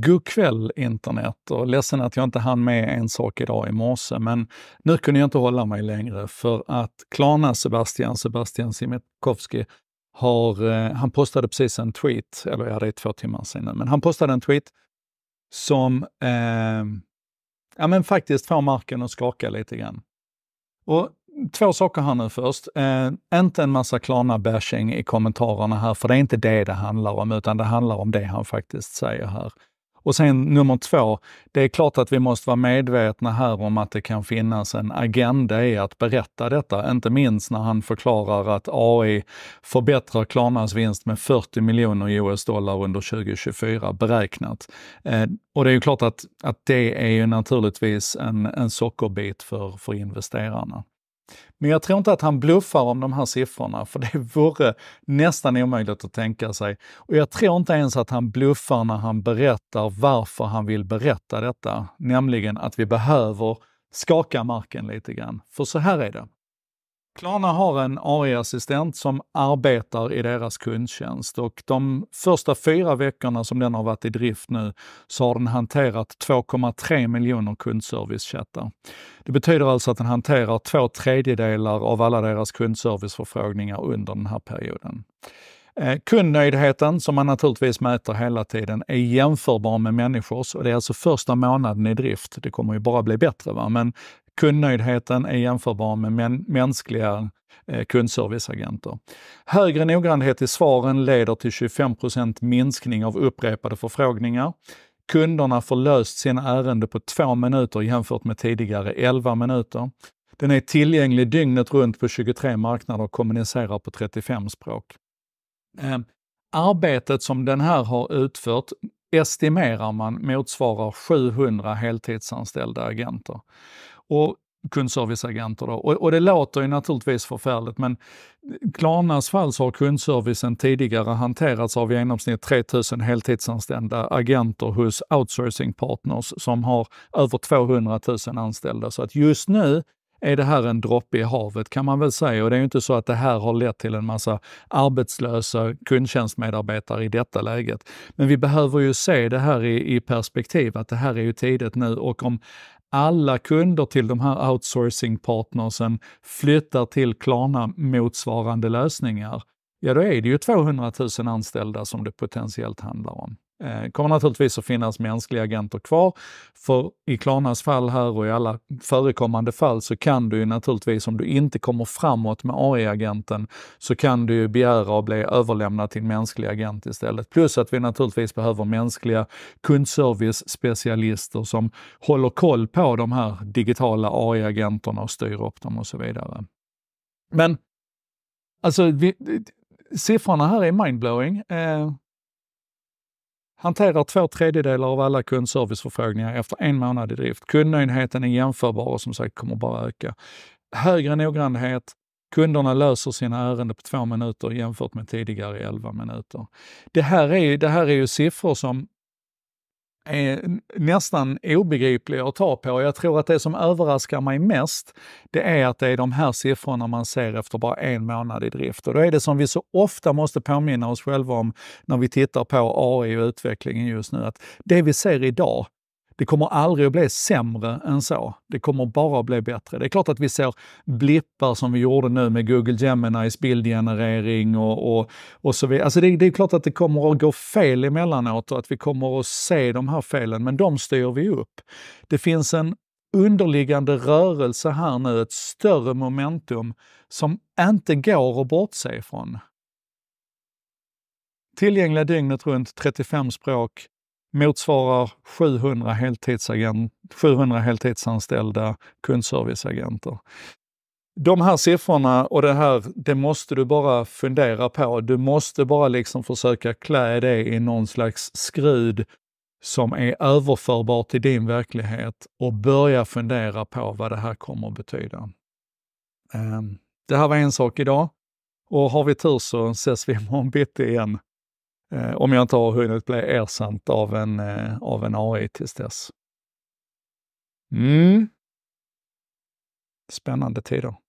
God kväll internet och ledsen att jag inte hann med en sak idag i morse, men nu kunde jag inte hålla mig längre för att Klarna Sebastian, Sebastian Siemiatkowski, har, eh, han postade precis en tweet, eller ja, det är två timmar sedan men han postade en tweet som eh, ja, men faktiskt får marken att skaka lite grann. Och två saker här nu först. Eh, inte en massa Klarna-bashing i kommentarerna här, för det är inte det det handlar om, utan det handlar om det han faktiskt säger här. Och sen nummer två, det är klart att vi måste vara medvetna här om att det kan finnas en agenda i att berätta detta, inte minst när han förklarar att AI förbättrar Klarnas vinst med 40 miljoner US-dollar under 2024 beräknat. Eh, och det är ju klart att, att det är ju naturligtvis en, en sockerbit för, för investerarna. Men jag tror inte att han bluffar om de här siffrorna, för det vore nästan omöjligt att tänka sig. Och jag tror inte ens att han bluffar när han berättar varför han vill berätta detta, nämligen att vi behöver skaka marken lite grann. För så här är det. Klarna har en AI-assistent som arbetar i deras kundtjänst och de första fyra veckorna som den har varit i drift nu så har den hanterat 2,3 miljoner kundservicechattar. Det betyder alltså att den hanterar två tredjedelar av alla deras kundserviceförfrågningar under den här perioden. Eh, kundnöjdheten, som man naturligtvis mäter hela tiden, är jämförbar med människors och det är alltså första månaden i drift. Det kommer ju bara bli bättre. Va? Men Kundnöjdheten är jämförbar med mänskliga eh, kundserviceagenter. Högre noggrannhet i svaren leder till 25 minskning av upprepade förfrågningar. Kunderna får löst sina ärenden på två minuter jämfört med tidigare 11 minuter. Den är tillgänglig dygnet runt på 23 marknader och kommunicerar på 35 språk. Ehm, arbetet som den här har utfört estimerar man motsvarar 700 heltidsanställda agenter och kundserviceagenter. Då. Och, och, det låter ju naturligtvis förfärligt, men Klarnas fall så har kundservicen tidigare hanterats av i genomsnitt 3000 heltidsanställda agenter hos outsourcing partners som har över 200 000 anställda. Så att just nu är det här en droppe i havet kan man väl säga. Och det är ju inte så att det här har lett till en massa arbetslösa kundtjänstmedarbetare i detta läget. Men vi behöver ju se det här i, i perspektiv, att det här är ju tidigt nu och om alla kunder till de här outsourcingpartnersen flyttar till Klarna-motsvarande lösningar, ja då är det ju 200 000 anställda som det potentiellt handlar om. Eh, kommer naturligtvis att finnas mänskliga agenter kvar. För i Klarnas fall här och i alla förekommande fall så kan du ju naturligtvis, om du inte kommer framåt med AI-agenten, så kan du ju begära att bli överlämnad till en mänsklig agent istället. Plus att vi naturligtvis behöver mänskliga kundservice-specialister som håller koll på de här digitala AI-agenterna och styr upp dem och så vidare. Men, alltså, vi, siffrorna här är mindblowing. Eh, Hanterar två tredjedelar av alla kundserviceförfrågningar efter en månad i drift. Kundnöjdheten är jämförbar och som sagt kommer bara öka. Högre noggrannhet, Kunderna löser sina ärenden på två minuter jämfört med tidigare elva minuter. Det här är, det här är ju siffror som är nästan obegripliga att ta på. Jag tror att det som överraskar mig mest, det är att det är de här siffrorna man ser efter bara en månad i drift. Och då är det som vi så ofta måste påminna oss själva om när vi tittar på AI och utvecklingen just nu, att det vi ser idag, det kommer aldrig att bli sämre än så. Det kommer bara att bli bättre. Det är klart att vi ser blippar som vi gjorde nu med Google Geminis bildgenerering och, och, och så vidare. Alltså det, det är klart att det kommer att gå fel emellanåt och att vi kommer att se de här felen, men de styr vi upp. Det finns en underliggande rörelse här nu, ett större momentum som inte går att bortse ifrån. Tillgängliga dygnet runt, 35 språk, motsvarar 700, heltidsagent, 700 heltidsanställda kundserviceagenter. De här siffrorna och det här, det måste du bara fundera på. Du måste bara liksom försöka klä det i någon slags skrud som är överförbar till din verklighet och börja fundera på vad det här kommer att betyda. Ehm, det här var en sak idag och har vi tur så ses vi imorgon bitti igen eh, om jag inte har hunnit bli ersatt av en, eh, av en AI tills dess. Mm. Spännande tider.